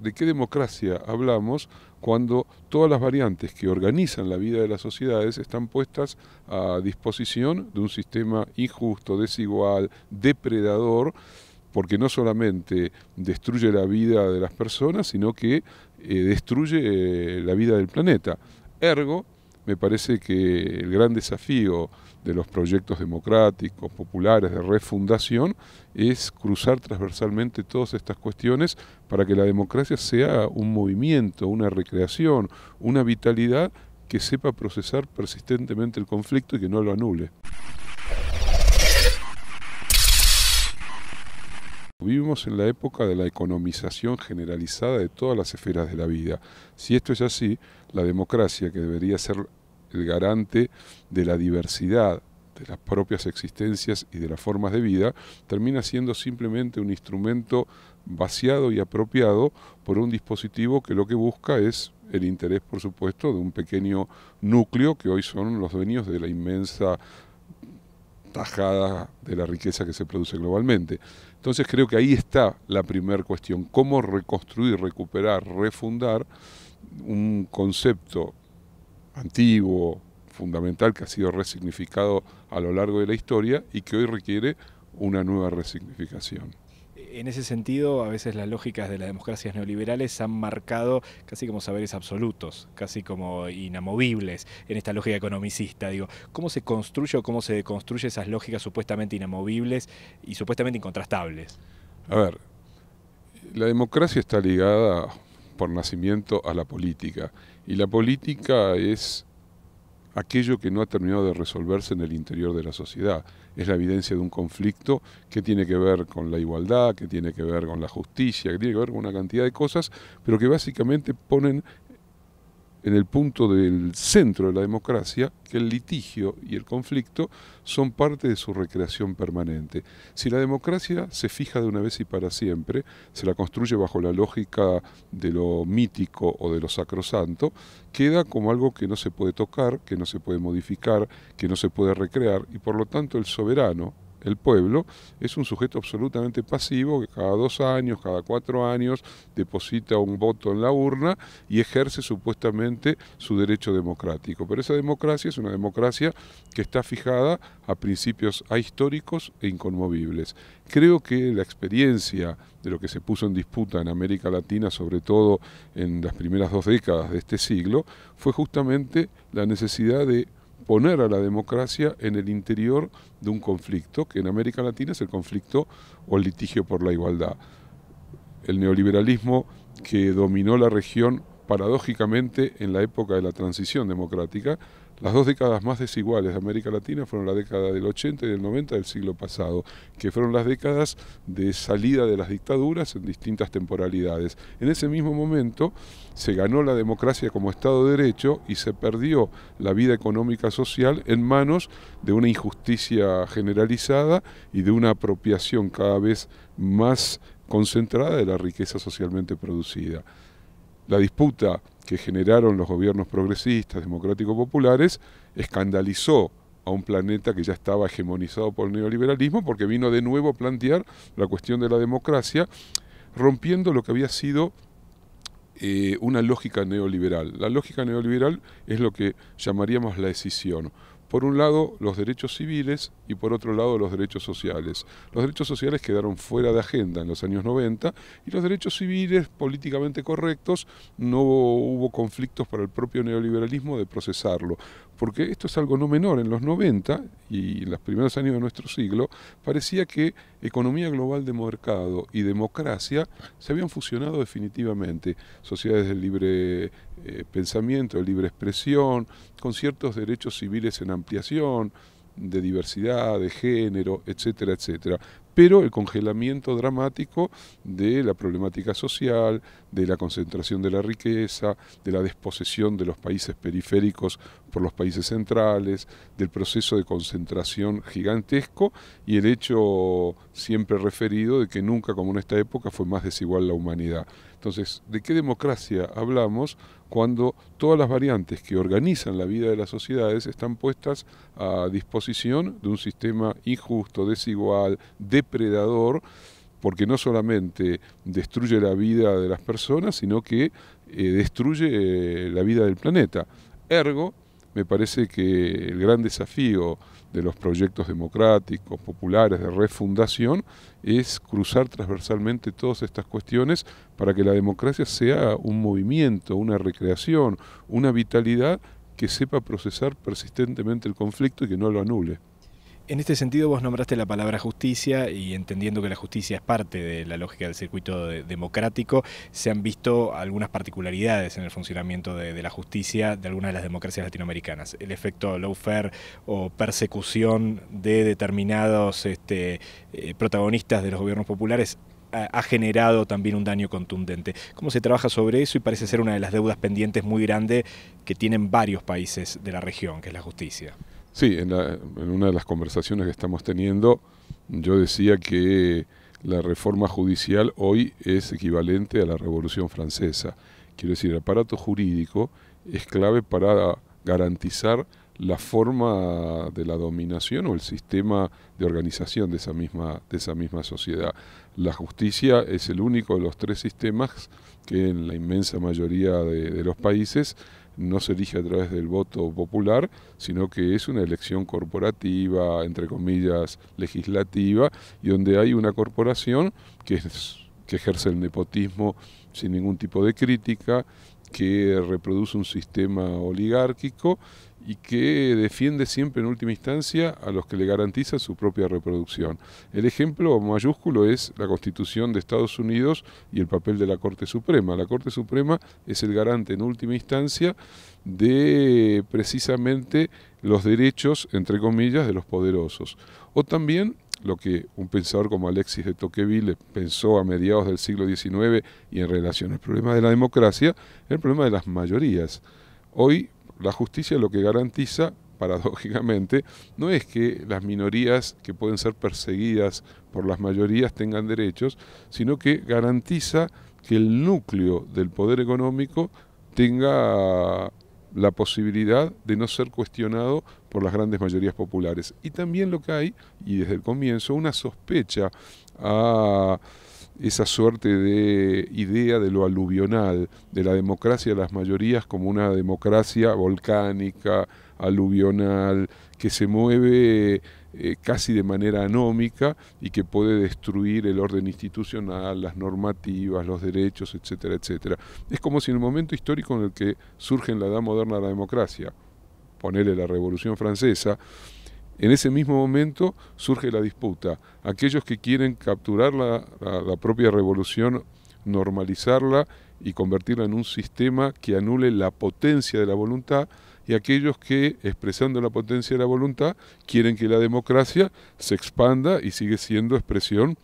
de qué democracia hablamos cuando todas las variantes que organizan la vida de las sociedades están puestas a disposición de un sistema injusto, desigual, depredador, porque no solamente destruye la vida de las personas, sino que eh, destruye eh, la vida del planeta. Ergo, me parece que el gran desafío de los proyectos democráticos, populares, de refundación, es cruzar transversalmente todas estas cuestiones para que la democracia sea un movimiento, una recreación, una vitalidad que sepa procesar persistentemente el conflicto y que no lo anule. Vivimos en la época de la economización generalizada de todas las esferas de la vida. Si esto es así, la democracia, que debería ser el garante de la diversidad de las propias existencias y de las formas de vida, termina siendo simplemente un instrumento vaciado y apropiado por un dispositivo que lo que busca es el interés, por supuesto, de un pequeño núcleo que hoy son los dueños de la inmensa tajada de la riqueza que se produce globalmente. Entonces creo que ahí está la primera cuestión, cómo reconstruir, recuperar, refundar un concepto antiguo, fundamental, que ha sido resignificado a lo largo de la historia y que hoy requiere una nueva resignificación. En ese sentido, a veces las lógicas de las democracias neoliberales han marcado casi como saberes absolutos, casi como inamovibles en esta lógica economicista. Digo, ¿cómo se construye o cómo se deconstruye esas lógicas supuestamente inamovibles y supuestamente incontrastables? A ver, la democracia está ligada por nacimiento a la política. Y la política es aquello que no ha terminado de resolverse en el interior de la sociedad. Es la evidencia de un conflicto que tiene que ver con la igualdad, que tiene que ver con la justicia, que tiene que ver con una cantidad de cosas, pero que básicamente ponen en el punto del centro de la democracia que el litigio y el conflicto son parte de su recreación permanente. Si la democracia se fija de una vez y para siempre, se la construye bajo la lógica de lo mítico o de lo sacrosanto, queda como algo que no se puede tocar, que no se puede modificar, que no se puede recrear y por lo tanto el soberano, el pueblo, es un sujeto absolutamente pasivo que cada dos años, cada cuatro años, deposita un voto en la urna y ejerce supuestamente su derecho democrático. Pero esa democracia es una democracia que está fijada a principios ahistóricos e inconmovibles. Creo que la experiencia de lo que se puso en disputa en América Latina, sobre todo en las primeras dos décadas de este siglo, fue justamente la necesidad de poner a la democracia en el interior de un conflicto, que en América Latina es el conflicto o el litigio por la igualdad. El neoliberalismo que dominó la región paradójicamente en la época de la transición democrática, las dos décadas más desiguales de América Latina fueron la década del 80 y del 90 del siglo pasado, que fueron las décadas de salida de las dictaduras en distintas temporalidades. En ese mismo momento se ganó la democracia como Estado de Derecho y se perdió la vida económica social en manos de una injusticia generalizada y de una apropiación cada vez más concentrada de la riqueza socialmente producida. La disputa que generaron los gobiernos progresistas, democráticos populares, escandalizó a un planeta que ya estaba hegemonizado por el neoliberalismo, porque vino de nuevo a plantear la cuestión de la democracia, rompiendo lo que había sido eh, una lógica neoliberal. La lógica neoliberal es lo que llamaríamos la decisión por un lado los derechos civiles y por otro lado los derechos sociales. Los derechos sociales quedaron fuera de agenda en los años 90 y los derechos civiles políticamente correctos no hubo conflictos para el propio neoliberalismo de procesarlo, porque esto es algo no menor. En los 90 y en los primeros años de nuestro siglo parecía que economía global de mercado y democracia se habían fusionado definitivamente. Sociedades de libre eh, pensamiento, de libre expresión, con ciertos derechos civiles en ampliación, de diversidad, de género, etcétera, etcétera. Pero el congelamiento dramático de la problemática social, de la concentración de la riqueza, de la desposesión de los países periféricos por los países centrales, del proceso de concentración gigantesco y el hecho siempre referido de que nunca como en esta época fue más desigual la humanidad. Entonces, ¿de qué democracia hablamos? cuando todas las variantes que organizan la vida de las sociedades están puestas a disposición de un sistema injusto, desigual, depredador, porque no solamente destruye la vida de las personas, sino que eh, destruye eh, la vida del planeta. Ergo, me parece que el gran desafío de los proyectos democráticos, populares, de refundación, es cruzar transversalmente todas estas cuestiones para que la democracia sea un movimiento, una recreación, una vitalidad que sepa procesar persistentemente el conflicto y que no lo anule. En este sentido vos nombraste la palabra justicia y entendiendo que la justicia es parte de la lógica del circuito democrático, se han visto algunas particularidades en el funcionamiento de, la justicia de algunas de las democracias latinoamericanas. El efecto lawfare o persecución de determinados este, eh, protagonistas de los gobiernos populares ha generado también un daño contundente. ¿Cómo se trabaja sobre eso? Y parece ser una de las deudas pendientes muy grande que tienen varios países de la región, que es la justicia. Sí, en, una de las conversaciones que estamos teniendo, yo decía que la reforma judicial hoy es equivalente a la Revolución Francesa. Quiero decir, el aparato jurídico es clave para garantizar la forma de la dominación o el sistema de organización de esa misma, de esa misma sociedad. La justicia es el único de los tres sistemas que en la inmensa mayoría de los países no se elige a través del voto popular, sino que es una elección corporativa, entre comillas, legislativa, y donde hay una corporación que, que ejerce el nepotismo sin ningún tipo de crítica, que reproduce un sistema oligárquico y que defiende siempre en última instancia a los que le garantiza su propia reproducción. El ejemplo mayúsculo es la Constitución de Estados Unidos y el papel de la Corte Suprema. La Corte Suprema es el garante en última instancia de precisamente los derechos, entre comillas, de los poderosos. O también lo que un pensador como Alexis de Tocqueville pensó a mediados del siglo XIX y en relación al problema de la democracia, el problema de las mayorías. Hoy la justicia lo que garantiza, paradójicamente, no es que las minorías que pueden ser perseguidas por las mayorías tengan derechos, sino que garantiza que el núcleo del poder económico tenga la posibilidad de no ser cuestionado por las grandes mayorías populares. Y también lo que hay, y desde el comienzo, una sospecha a esa suerte de idea de lo aluvional, de la democracia de las mayorías como una democracia volcánica, aluvional, que se mueve eh, casi de manera anómica y que puede destruir el orden institucional, las normativas, los derechos, etcétera, etcétera. Es como si en el momento histórico en el que surge en la edad moderna la democracia, ponerle la Revolución Francesa, en ese mismo momento surge la disputa. Aquellos que quieren capturar la, propia revolución, normalizarla y convertirla en un sistema que anule la potencia de la voluntad, y aquellos que, expresando la potencia de la voluntad, quieren que la democracia se expanda y sigue siendo expresión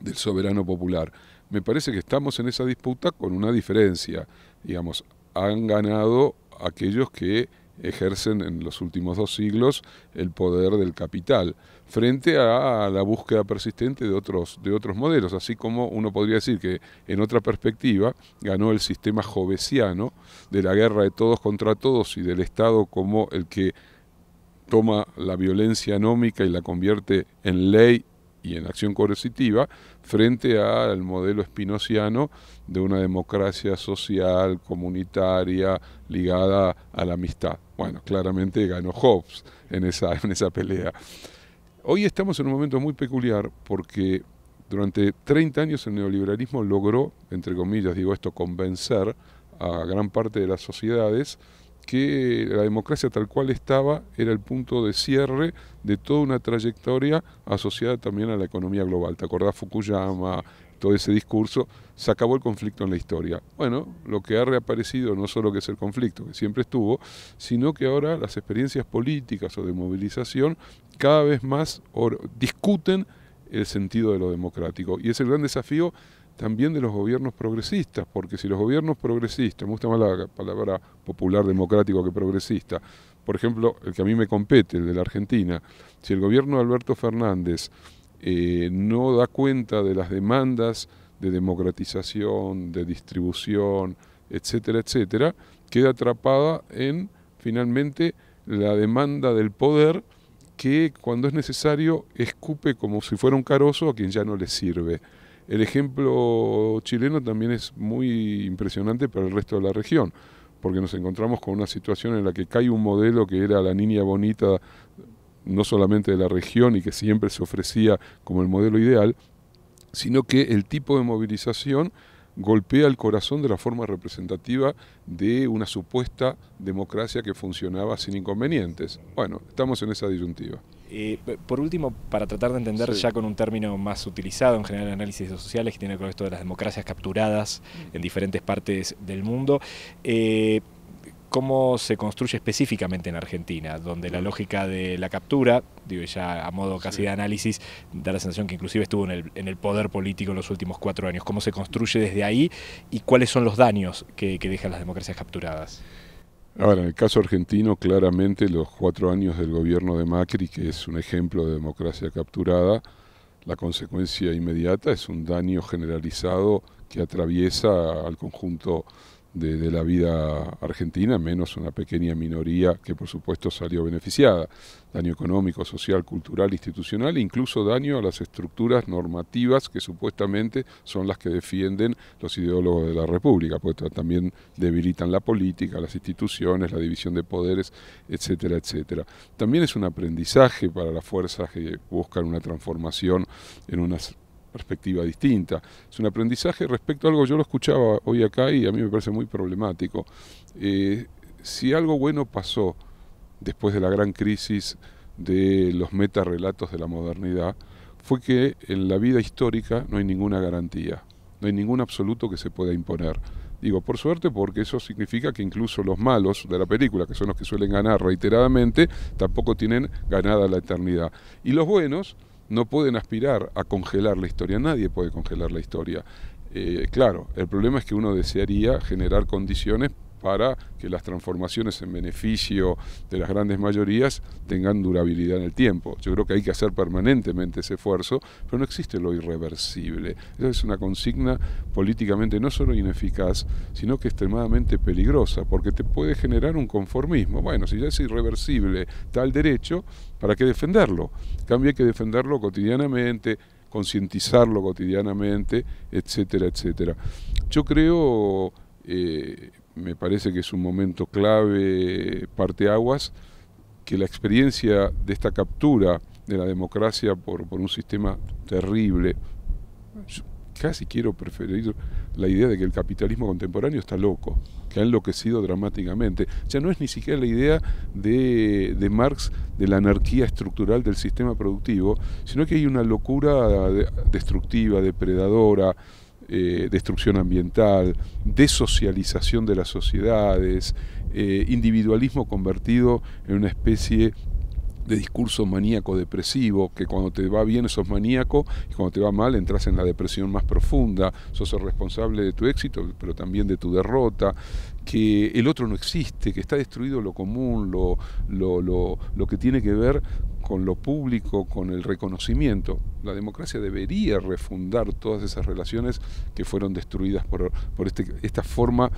del soberano popular. Me parece que estamos en esa disputa con una diferencia. Digamos, han ganado aquellos que ejercen en los últimos dos siglos el poder del capital, frente a la búsqueda persistente de otros, de otros modelos, así como uno podría decir que en otra perspectiva ganó el sistema jovesiano de la guerra de todos contra todos y del Estado como el que toma la violencia anómica y la convierte en ley y en acción coercitiva frente al modelo espinociano de una democracia social, comunitaria, ligada a la amistad. Bueno, claramente ganó Hobbes en esa, en esa pelea. Hoy estamos en un momento muy peculiar porque durante 30 años el neoliberalismo logró, entre comillas digo esto, convencer a gran parte de las sociedades que la democracia tal cual estaba era el punto de cierre de toda una trayectoria asociada también a la economía global. ¿Te acordás Fukuyama? Todo ese discurso, se acabó el conflicto en la historia. Bueno, lo que ha reaparecido no solo que es el conflicto, que siempre estuvo, sino que ahora las experiencias políticas o de movilización cada vez más discuten el sentido de lo democrático. Y es el gran desafío también de los gobiernos progresistas, porque si los gobiernos progresistas, me gusta más la palabra popular democrático que progresista, por ejemplo, el que a mí me compete, el de la Argentina, si el gobierno de Alberto Fernández eh, no da cuenta de las demandas de democratización, de distribución, etcétera, etcétera, queda atrapada en finalmente la demanda del poder que cuando es necesario escupe como si fuera un carozo a quien ya no le sirve. El ejemplo chileno también es muy impresionante para el resto de la región, porque nos encontramos con una situación en la que cae un modelo que era la niña bonita, no solamente de la región y que siempre se ofrecía como el modelo ideal, sino que el tipo de movilización golpea el corazón de la forma representativa de una supuesta democracia que funcionaba sin inconvenientes. Bueno, estamos en esa disyuntiva por último, para tratar de entender ya con un término más utilizado en general en análisis sociales que tiene con esto de las democracias capturadas mm. en diferentes partes del mundo, eh, ¿cómo se construye específicamente en Argentina? Donde la mm. lógica de la captura, digo ya a modo casi de análisis, da la sensación que inclusive estuvo en el, poder político en los últimos cuatro años. ¿Cómo se construye desde ahí y cuáles son los daños que dejan las democracias capturadas? Ahora, en el caso argentino, claramente los cuatro años del gobierno de Macri, que es un ejemplo de democracia capturada, la consecuencia inmediata es un daño generalizado que atraviesa al conjunto de, la vida argentina, menos una pequeña minoría que por supuesto salió beneficiada. Daño económico, social, cultural, institucional, e incluso daño a las estructuras normativas que supuestamente son las que defienden los ideólogos de la República, pues también debilitan la política, las instituciones, la división de poderes, etcétera, etcétera. También es un aprendizaje para las fuerzas que buscan una transformación en unas perspectiva distinta. Es un aprendizaje respecto a algo, yo lo escuchaba hoy acá y a mí me parece muy problemático. Eh, si algo bueno pasó después de la gran crisis de los metarrelatos de la modernidad, fue que en la vida histórica no hay ninguna garantía, no hay ningún absoluto que se pueda imponer. Digo, por suerte, porque eso significa que incluso los malos de la película, que son los que suelen ganar reiteradamente, tampoco tienen ganada la eternidad. Y los buenos no pueden aspirar a congelar la historia, nadie puede congelar la historia. Eh, claro, el problema es que uno desearía generar condiciones para que las transformaciones en beneficio de las grandes mayorías tengan durabilidad en el tiempo. Yo creo que hay que hacer permanentemente ese esfuerzo, pero no existe lo irreversible. Esa es una consigna políticamente no solo ineficaz, sino que extremadamente peligrosa, porque te puede generar un conformismo. Bueno, si ya es irreversible tal derecho, ¿para qué defenderlo? Cambia hay que defenderlo cotidianamente concientizarlo cotidianamente, etcétera, etcétera. Yo creo eh, me parece que es un momento clave, parteaguas, que la experiencia de esta captura de la democracia por, un sistema terrible, casi quiero preferir la idea de que el capitalismo contemporáneo está loco, que ha enloquecido dramáticamente. Ya no es ni siquiera la idea de, de Marx de la anarquía estructural del sistema productivo, sino que hay una locura destructiva, depredadora, eh, destrucción ambiental, desocialización de las sociedades, eh, individualismo convertido en una especie de discurso maníaco depresivo, que cuando te va bien sos maníaco y cuando te va mal entras en la depresión más profunda, sos el responsable de tu éxito, pero también de tu derrota, que el otro no existe, que está destruido lo común, lo, lo, lo, lo que tiene que ver con lo público, con el reconocimiento. La democracia debería refundar todas esas relaciones que fueron destruidas por, este, esta forma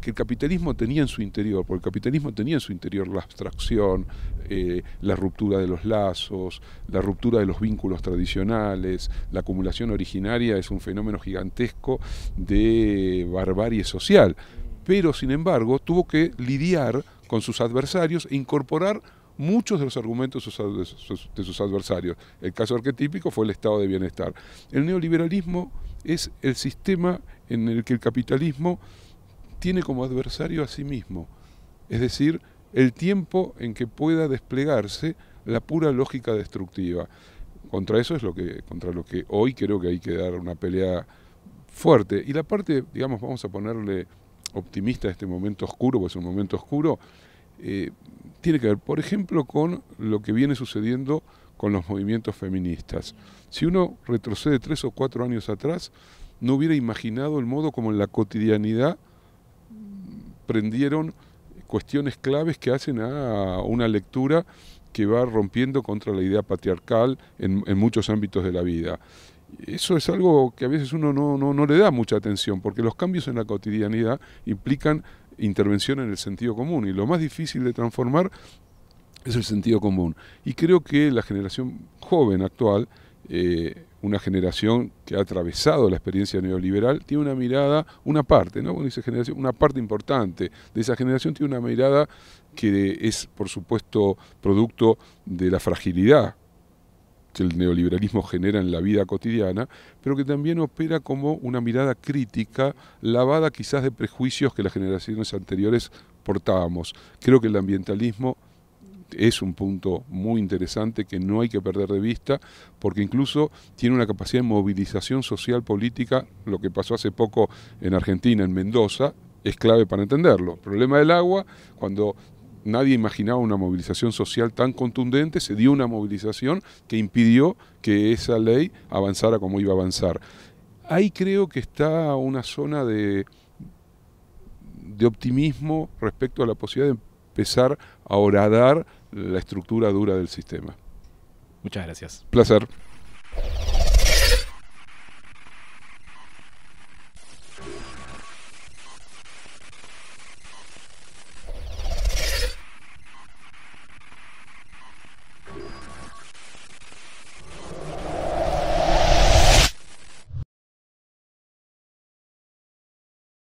que el capitalismo tenía en su interior, porque el capitalismo tenía en su interior la abstracción, eh, la ruptura de los lazos, la ruptura de los vínculos tradicionales, la acumulación originaria es un fenómeno gigantesco de barbarie social, pero sin embargo tuvo que lidiar con sus adversarios e incorporar muchos de los argumentos de sus adversarios. El caso arquetípico fue el estado de bienestar. El neoliberalismo es el sistema en el que el capitalismo tiene como adversario a sí mismo, es decir, el tiempo en que pueda desplegarse la pura lógica destructiva. Contra eso es lo que, contra lo que hoy creo que hay que dar una pelea fuerte. Y la parte, digamos, vamos a ponerle optimista a este momento oscuro, pues es un momento oscuro, eh, tiene que ver, por ejemplo, con lo que viene sucediendo con los movimientos feministas. Si uno retrocede tres o cuatro años atrás, no hubiera imaginado el modo como en la cotidianidad prendieron cuestiones claves que hacen a una lectura que va rompiendo contra la idea patriarcal en, muchos ámbitos de la vida. Eso es algo que a veces uno no, no le da mucha atención, porque los cambios en la cotidianidad implican intervención en el sentido común. Y lo más difícil de transformar es el sentido común. Y creo que la generación joven actual, eh, una generación que ha atravesado la experiencia neoliberal, tiene una mirada, una parte, ¿no? generación, una parte importante de esa generación tiene una mirada que es, por supuesto, producto de la fragilidad que el neoliberalismo genera en la vida cotidiana, pero que también opera como una mirada crítica, lavada quizás de prejuicios que las generaciones anteriores portábamos. Creo que el ambientalismo es un punto muy interesante que no hay que perder de vista, porque incluso tiene una capacidad de movilización social política, lo que pasó hace poco en Argentina, en Mendoza, es clave para entenderlo. El problema del agua, cuando nadie imaginaba una movilización social tan contundente, se dio una movilización que impidió que esa ley avanzara como iba a avanzar. Ahí creo que está una zona de, de optimismo respecto a la posibilidad de empezar a horadar la estructura dura del sistema. Muchas gracias. Placer.